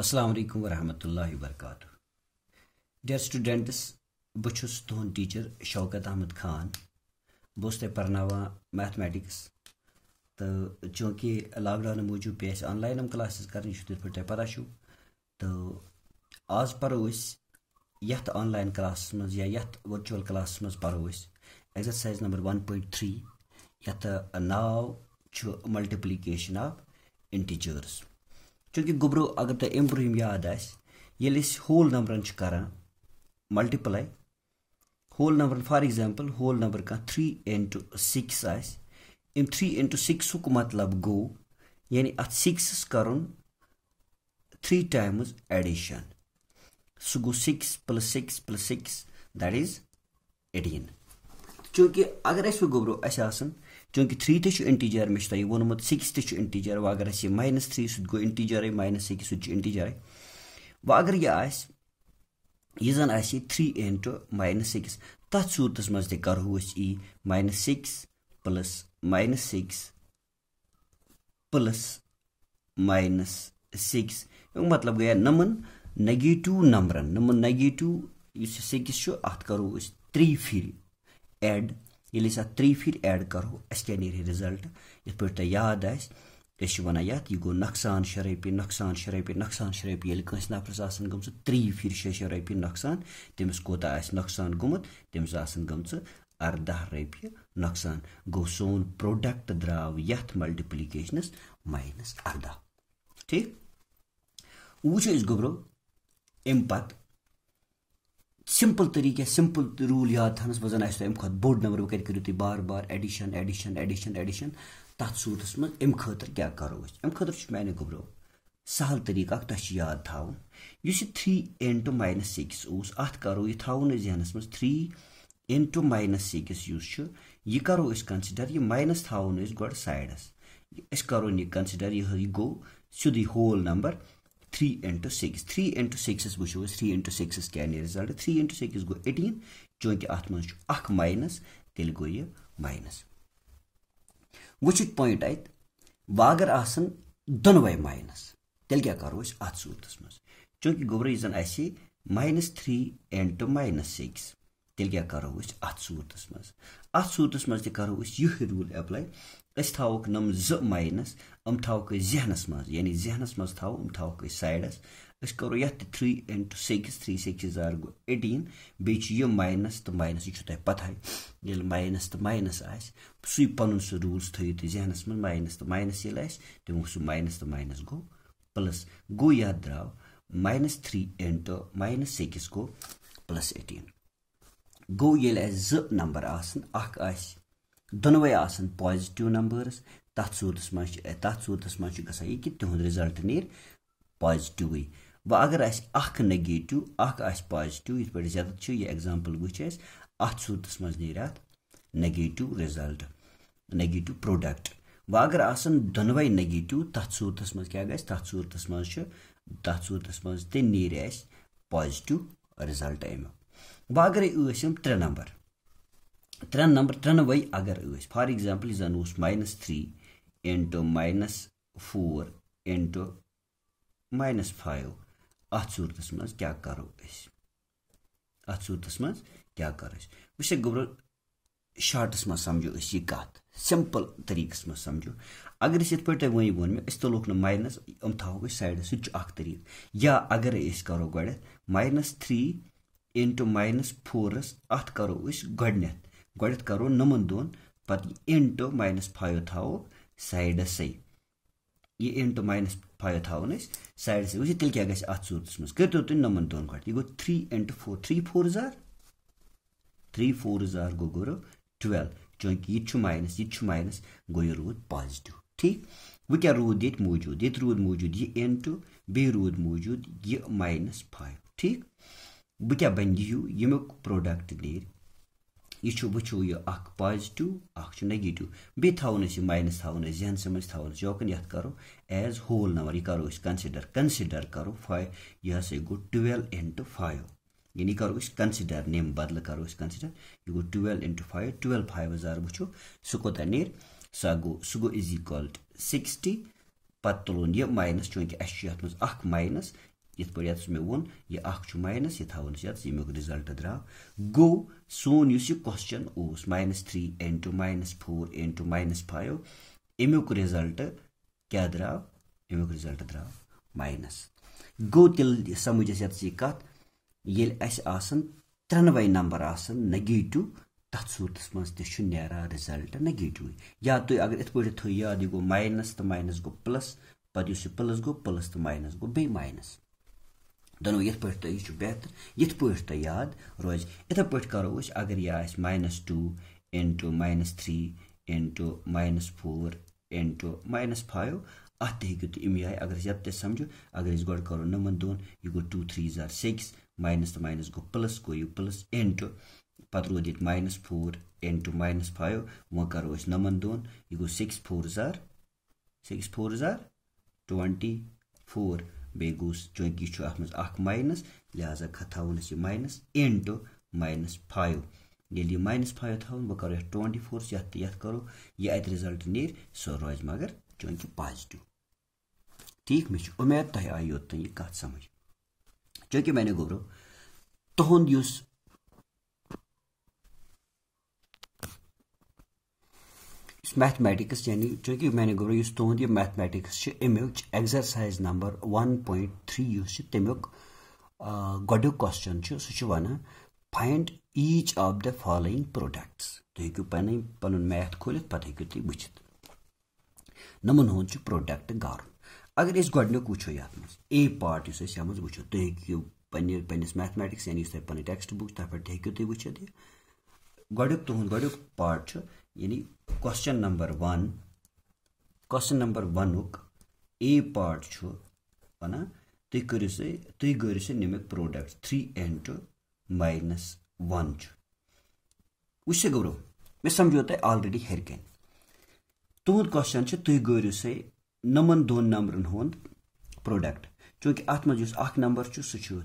अस्सलाम वालेकुम वरहमतुल्लाहि वबरकातु डियर स्टूडेंट्स بہٕ چھُس تُہُنٛد ٹیٖچر شوکت احمد خان بہٕ اوسُس تۄہہِ پَرناوان میتھمیٹِکٕس تہٕ چوٗنٛکہِ لاکڈاونہٕ موٗجوٗب پیٚیہِ اَسہِ آن لاین یِم کلاسِز کَرٕنۍ چھُ تِتھ پٲٹھۍ تۄہہِ پَتہ چھُو تہٕ آز پَرو أسۍ یَتھ آن لاین کلاسَس منٛز یا یَتھ ؤرچُوَل کلاسَس منٛز پَرو أسۍ exercise number one point three یَتھ ناو چھُ مَلٹِپلِکیشَن آف اِنٹِجٲرٕس چوٗنٛکہِ گوٚبرو اگر تۄہہِ اَمہِ برٛونٛہِم یاد آسہِ ییٚلہِ أسۍ ہول نمبرَن چھِ کَران مَلٹِپٕلاے ہول نمبرَن فار ایٚگزامپٕل ہول نمبر کانٛہہ تھرٛی اِنٹوٗ سِکِس آسہِ اَمہِ تھرٛی اِنٹوٗ سِکسُک مطلب گوٚو یعنی اَتھ سِکسَس کَرُن تھرٛی ٹایمٕز ایڈِشَن سُہ گوٚو six plus six plus six that is eighteen چوٗنٛکہِ اگر اَسہِ وۄنۍ گوٚبرو اَسہِ آسَن चूँकि थ्री तो इंटीजर मे वोनमुत सिक्स तंटीजर वो अगर यह माइनस थ्री सो गो इंटीजर माइनस सिक्स सह इंटीजर वो अगर यह यह आ थ्री इंटू माइनस सिक्स तथ सूरत मज तरो ई minus six plus minus six plus minus six मतलब गया नमन नगेटिव नंबर नमन नगेटिव इस सिक्स अत करो फिर एड ये अत त्री फिर एड करो अह रिजल्ट इत पे याद वन ये गो नुकसान शे रपि नुकसान शे रपि नुकसान शे रपि ये कंस नफरस गम त्री फिर शे शे रपि नुकसान तमिस कोत तो नुकसान गुमत तमिस गम अरदह रपि नुकसान गो सोन प्रोडक्ट द्राव यथ मल्टिप्लिकेशनस माइनस अरदह ठीक वो गोब्रो अम पत् सिंपल तरीके सिंपल रूल याद थनस मज अमि खुद बोड नंबर वो करू तुम बार बार एडिशन एडिशन एडिशन एडिशन तथ सूरत मज अम खर क्या करो अम खर मैंने गुब्रो सहल तरीक तुम याद थान इस थ्री इंटू माइनस सिक्स उस अत करो यह थो जहनस मज थ्री इंटू माइनस सिक्स उस करो कन्सिडर यह माइनस थो गोड साइडस करो कन्सिडर कंसिडर यह गो सीधे होल नंबर 3 into 6 3 into 6 أسۍ وٕچھو أسۍ 3 into 6 کیٛاہ نیرِ رِزَلٹ 3 into 6 گوٚو ایٹیٖن چوٗنٛکہِ اَتھ منٛز چھُ اَکھ ماینَس تیٚلہِ گوٚو یہِ ماینَس وٕچھِتھ پویِنٛٹ اَتہِ وۄنۍ اگر آسَن دۄنوَے ماینَس تیٚلہِ کیٛاہ کَرو أسۍ اَتھ صوٗرتَس منٛز چوٗنٛکہِ گوٚبرٕ یہِ زَن اَسہِ minus three and two minus six تیٚلہِ کیٛاہ کَرو أسۍ اَتھ صوٗرتَس منٛز اَتھ صوٗرتَس منٛز تہِ کَرو أسۍ یِہوٚے روٗل اٮ۪پلاے अस नम जो माइनस अम थावक जहनस मज यानी जहनस मज थाव अम थावक साइडस करो ये three into six three six जार गो एटीन बीच ये माइनस तो माइनस यह तुम पत ये माइनस तो माइनस आ सु पन सह रूल्स थो जहनस मज माइनस तो माइनस ये तुम सह माइनस तो माइनस गो प्लस गो ये द्राव minus three into minus six गो प्लस एटीन गो ये जो नंबर आसन دۄنوَے آسان پازِٹِو نمبٲرٕس تَتھ صوٗرتَس منٛز چھِ تَتھ صوٗرتَس منٛز چھُ گژھان یہِ کہِ تِہُنٛد رِزَلٹ نیرِ پازِٹِوٕے وۄنۍ اگر اَسہِ اَکھ نَگیٹِو اَکھ آسہِ پازِٹِو یِتھ پٲٹھۍ زیادٕ چھِ یہِ اٮ۪گزامپٕل وٕچھ اَسہِ اَتھ صوٗرتَس منٛز نیرِ اَتھ نَگیٹِو رِزَلٹ نَگیٹِو پرٛوڈَکٹ وۄنۍ اگر آسَن دۄنوَے نَگیٹِو تَتھ صوٗرتَس منٛز کیٛاہ گژھِ تَتھ صوٗرتَس منٛز چھِ تَتھ صوٗرتَس منٛز تہِ نیرِ اَسہِ پازِٹِو رِزَلٹ اَمیُک وۄنۍ اگرَے ٲسۍ یِم ترٛےٚ نمبر ترٛٮ۪ن نمبر ترٛٮ۪نوَے اگر ٲسۍ فار ایٚگزامپٕل یہِ زَن اوس minus three into minus four into minus five اَتھ صوٗرتَس منٛز کیٛاہ کَرو أسۍ اَتھ صوٗرتَس منٛز کیٛاہ کَرو أسۍ وٕچھ گوٚبر شاٹَس منٛز سَمجھو أسۍ یہِ کَتھ سِمپٕل طٔریٖقَس منٛز سَمجھو اگر أسۍ یِتھ پٲٹھۍ تۄہہِ وۄنۍ ووٚن مےٚ أسۍ تُلوکھ نہٕ ماینَس یِم تھاوو أسۍ سایڈَس سُہ تہِ چھُ اَکھ طٔریٖقہٕ یا اگرَے أسۍ کَرو گۄڈٮ۪تھ ماینَس تھرٛی اِنٹُو ماینَس فورَس اَتھ کَرو أسۍ گۄڈنٮ۪تھ गोड़ करो नमन दोन पन टो माइनस फाइव थो साइडस ये एन टो माइनस फाइव थोन साइडस वो तेल क्या गई अत सूरत मज नमन दोन गो three into four three four जार थ्री फोर जार गो गो टुवेल चूंकि ये माइनस ये माइनस गो ये रूद पॉजिटिव ठीक वो क्या रूद ये मौजूद ये रूद मौजूद ये एन टू बे रूद मौजूद ये माइनस फाइव ठीक बह क्या बन हूँ यमुक प्रोडक्ट नेर यह वो यह पॉजिटिव नगेटिव बे थावन यह माइनस थावन जहनस मज थावन योकन ये करो एज होल नंबर यह करो कन्सिडर कन्सिडर करो फाइव यह हसा गो टुवेल्व इंटू फाइव यानी करो कन्सिडर नेम बदल करो कंसिडर यह गो twelve into five twelve five हजार वो सह कोह नेर सह गो सह गो इज इक्वल सिक्सटी पे तुलन यह माइनस चूंकि अस माइनस یِتھ پٲٹھۍ یَتھ مےٚ ووٚن یہِ اَکھ چھُ ماینَس یہِ تھاوان أسۍ یَتھ ییٚمیُک رِزَلٹ درٛاو گوٚو سون یُس یہِ کوسچن اوس minus three into minus four into minus five اَمیُک رِزَلٹ کیٛاہ درٛاو اَمیُک رِزَلٹ درٛاو ماینَس گوٚو تیٚلہِ سَمٕجھ اَسہِ یَتھ یہِ کَتھ ییٚلہِ اَسہِ آسَن ترٛٮ۪نوَے نمبر آسَن نَگیٹِو تَتھ صوٗرتَس منٛز تہِ چھُ نیران رِزَلٹ نَگیٹِوٕے یا تُہۍ اگر یِتھ پٲٹھۍ تھٲیِو یاد یہِ گوٚو ماینَس تہٕ ماینَس گوٚو پٕلَس پَتہٕ یُس یہِ پٕلَس گوٚو پٕلَس تہٕ ماینَس گوٚو بیٚیہِ ماینَس دۄنوٕ یِتھ پٲٹھۍ تہٕ یہِ چھُ بہتر یِتھ پٲٹھۍ تۄہہِ یاد روزِ یِتھَے پٲٹھۍ کَرو أسۍ اگر یہِ آسہِ minus two into minus three into minus four into minus five اَتھ تہِ ہیٚکِو تُہۍ اَمہِ آیہِ اگر أسۍ یَتھ تہِ سَمجھو اگر أسۍ گۄڈٕ کَرو نُمَن دۄن یہِ گوٚو ٹوٗ تھرٛی زَر سِکِس ماینَس تہٕ ماینَس گوٚو پٕلَس گوٚو یہِ پٕلَس اِنٹوٗ پَتہٕ روٗد ییٚتہِ minus four into minus five وۄنۍ کَرو أسۍ نَمَن دۄن یہِ گوٚو سِکِس فور زَر سِکِس فور زَر ٹُوَنٹی فور بیٚیہِ گوٚژھ چوٗنٛکہِ یہِ چھُ اَتھ منٛز اَکھ ماینَس لہٰذا تھاوُن أسۍ یہِ ماینَس اِنٹُو ماینَس فایِو ییٚلہِ یہِ ماینَس فایِو تھاوُن بہٕ کَرو یَتھ ٹُوَنٹی فورَس یَتھ یَتھ کَرو یہِ اَتہِ رِزَلٹ نیرِ سۄ روزِ مگر چوٗنٛکہِ پازِٹِو ٹھیٖک مےٚ چھِ اُمید تۄہہِ آیہِ یوٚتن یہِ کَتھ سَمٕجھ چوٗنٛکہِ مےٚ نے گوٚبرو تُہُنٛد یُس मैथमेटिक्स यानी चूंकि मैंने गुरु इस तुद यह मैथमेटिक्स अमुच exercise number one point three इस तमुक गोड कोशन सह one find each of the following products तुम हूँ पन पन मैथ खोल पे हूँ तुम वो नमन हूँ प्रोडक्ट गार अगर इस गोडनिक वो तो ये ए पार्ट इस वो तुम हूँ पे पन्नस मैथमेटिक्स यानी पे टेक्स्ट बुक तक हूँ तुम वो गोड तुद गोड पार्ट यानी question number one question number one A part one तुम कर सो तुम product three two minus one वो से गो मे समझो तुम ऑलरेडी हर कह तुद क्वेश्चन तुम गो नमन दोन नंबर हूं प्रोडक्ट चूंकि अत मज नंबर सह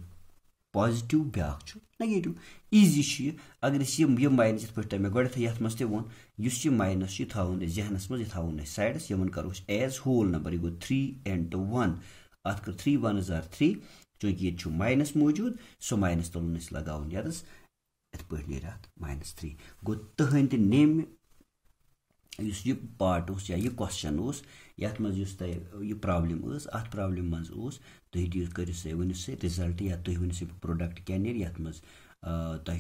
پازِٹِو بیٛاکھ چھُ نَگیٹِو ایٖزی چھُ یہِ اگر أسۍ یِم یہِ ماینَس یِتھ پٲٹھۍ تۄہہِ مےٚ گۄڈٮ۪تھٕے یَتھ منٛز تہِ ووٚن یُس یہِ ماینَس چھُ یہِ تھاوُن أسۍ ذہنَس منٛز یہِ تھاوُن أسۍ سایڈَس یِمَن کَرو أسۍ ایز ہول نمبر یہِ گوٚو تھرٛی اینٛڈ وَن اَتھ کٔر تھرٛی وَن زار تھرٛی چوٗنٛکہِ ییٚتہِ چھُ ماینَس موٗجوٗد سُہ ماینَس تُلُن أسۍ لَگاوُن یَتَس یِتھ پٲٹھۍ نیرِ اَتھ ماینَس تھرٛی گوٚو تٕہٕنٛدِ نیٚمہِ उस यह पार्ट उस या यह उस यथ मज यह प्रॉब्लम उस अत प्रॉब्लम मज उस तो दियो करियो रिजल्ट या तो वनि से प्रोडक्ट क्या नेर यथ मज तय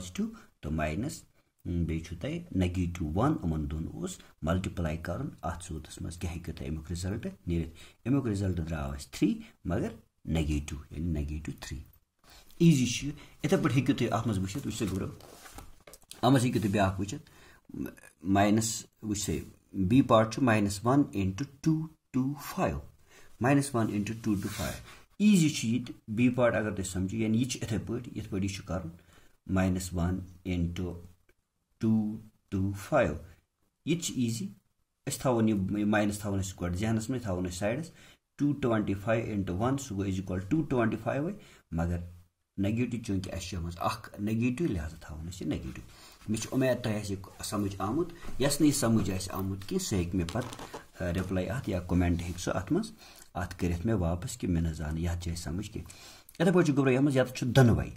छु तो माइनस बे छु तय वन 1 अमन दोन उस मल्टीप्लाई करन अत सूतस मज क्या हेको तय मुक रिजल्ट नेर एमुक रिजल्ट द्राव 3 मगर नेगेटिव यानी नेगेटिव 3 इजी छु एता पर हेको तय अत मज वचित वच से गुरो अमज हेको minus we say b part to minus 1 into 2 to 5 minus 1 into 2 to 5 easy چھُ یہِ تہِ بی پاٹ اگر تُہۍ سمجھِو یعنی یہِ چھُ یِتھَے پٲٹھۍ یِتھ پٲٹھۍ یہِ چھُ کَرُن minus one into two two five یہِ تہِ چھُ ایٖزی أسۍ تھاوون یہِ ماینَس تھاوون أسۍ گۄڈٕ ذہنَس منٛز تھاوون أسۍ سایڈَس two twenty five into one سُہ گوٚو اِز اِکول ٹوٗ ٹُوَنٹی فایِوٕے مگر نگیٹِو چوٗنٛکہِ اَسہِ چھُ منٛز اَکھ نگیٹِو لِحاظہ تھاوُن اَسہِ یہِ نگیٹِو مےٚ چھِ اُمید تۄہہِ آسہِ یہِ سَمٕجھ آمُت یَس نہٕ یہِ سَمٕجھ آسہِ آمُت کینٛہہ سُہ ہیٚکہِ مےٚ پَتہٕ رِپلاے اَتھ یا کومٮ۪نٛٹ ہیٚکہِ سُہ اَتھ منٛز اَتھ کٔرِتھ مےٚ واپَس کہِ مےٚ نہ زانہٕ یَتھ چھِ اَسہِ سَمٕجھ کینٛہہ یِتھَے پٲٹھۍ چھُ گوٚبرا یَتھ منٛز یَتھ چھُ دۄنوَے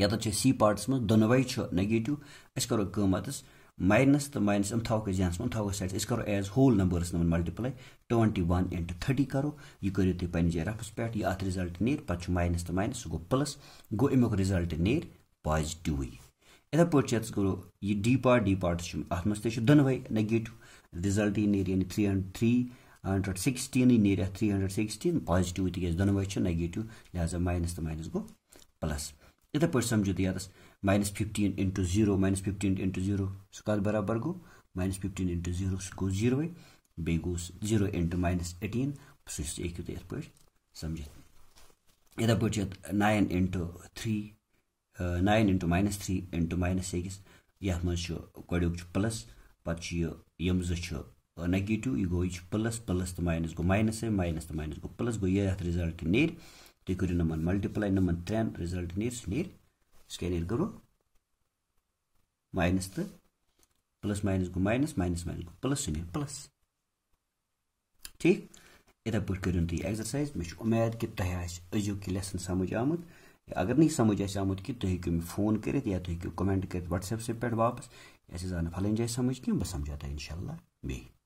یَتَتھ چھِ سی پاٹَس منٛز دۄنوَے چھُ نَگیٹِو أسۍ کَرو کٲم اَتَس माइनस तो माइनस हम थो जहनस मन थो साइड करो एज होल नंबरस नम multiply twenty one into thirty करो यह करो तुम पे रफस पे यह अत रिजल्ट नीर पे माइनस तो माइनस सह गो प्लस गो अमुक रिजल्ट नीर पॉजिटिव इथे पे डी पार्ट डी पार्टस अत रिजल्ट यह नीर यानी three hundred three hundred sixteen नीर अत थ्री हंड्रेड सिक्सटीन पॉजिटिव तिक दोनवे तो माइनस गो इथे पे समझू यत minus fifteen into zero minus fifteen into zero सह बराबर गो माइनस फिफ्टीन इंटू जीरो सह गो जीरो बे गो जीरो इंटू माइनस एटीन सह हूँ तुम इत समझ इथे पे nine into three nine into minus three into minus एक गुक प्लस पे जो नगेटिव uh, यह गो यह प्लस प्लस तो माइनस गो माइनस माइनस तो माइनस गो प्लस गो ये रिजल्ट नीर equal to naman multiply naman 10 result near near scan minus garo minus the plus minus go minus minus minus go plus near plus ठीक इथे पे करो एक्सरसाइज मे उम्मीद कि तुम अजुक यह लेसन समझ आमुत अगर नहीं समझ आमुत कि तुम हूँ मे फोन कर या तुम हूँ कमेंट कर व्हाट्सएप से पे वापस ऐसे जान फलन जाए समझ कह बह समझाता इनशाला बे